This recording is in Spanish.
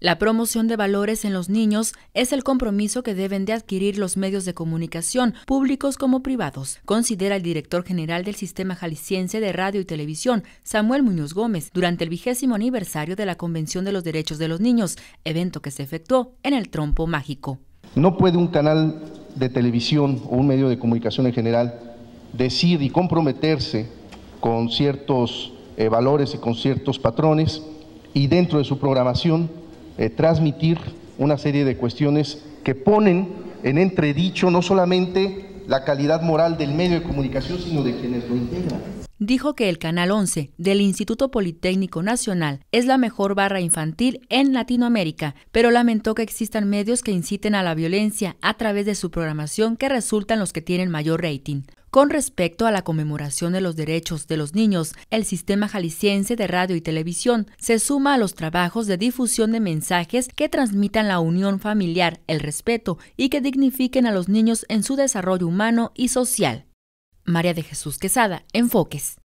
La promoción de valores en los niños es el compromiso que deben de adquirir los medios de comunicación, públicos como privados, considera el director general del Sistema Jalisciense de Radio y Televisión, Samuel Muñoz Gómez, durante el vigésimo aniversario de la Convención de los Derechos de los Niños, evento que se efectuó en el Trompo Mágico. No puede un canal de televisión o un medio de comunicación en general decir y comprometerse con ciertos eh, valores y con ciertos patrones y dentro de su programación eh, transmitir una serie de cuestiones que ponen en entredicho no solamente la calidad moral del medio de comunicación, sino de quienes lo integran. Dijo que el Canal 11 del Instituto Politécnico Nacional es la mejor barra infantil en Latinoamérica, pero lamentó que existan medios que inciten a la violencia a través de su programación que resultan los que tienen mayor rating. Con respecto a la conmemoración de los derechos de los niños, el Sistema Jalisciense de Radio y Televisión se suma a los trabajos de difusión de mensajes que transmitan la unión familiar, el respeto y que dignifiquen a los niños en su desarrollo humano y social. María de Jesús Quesada, Enfoques.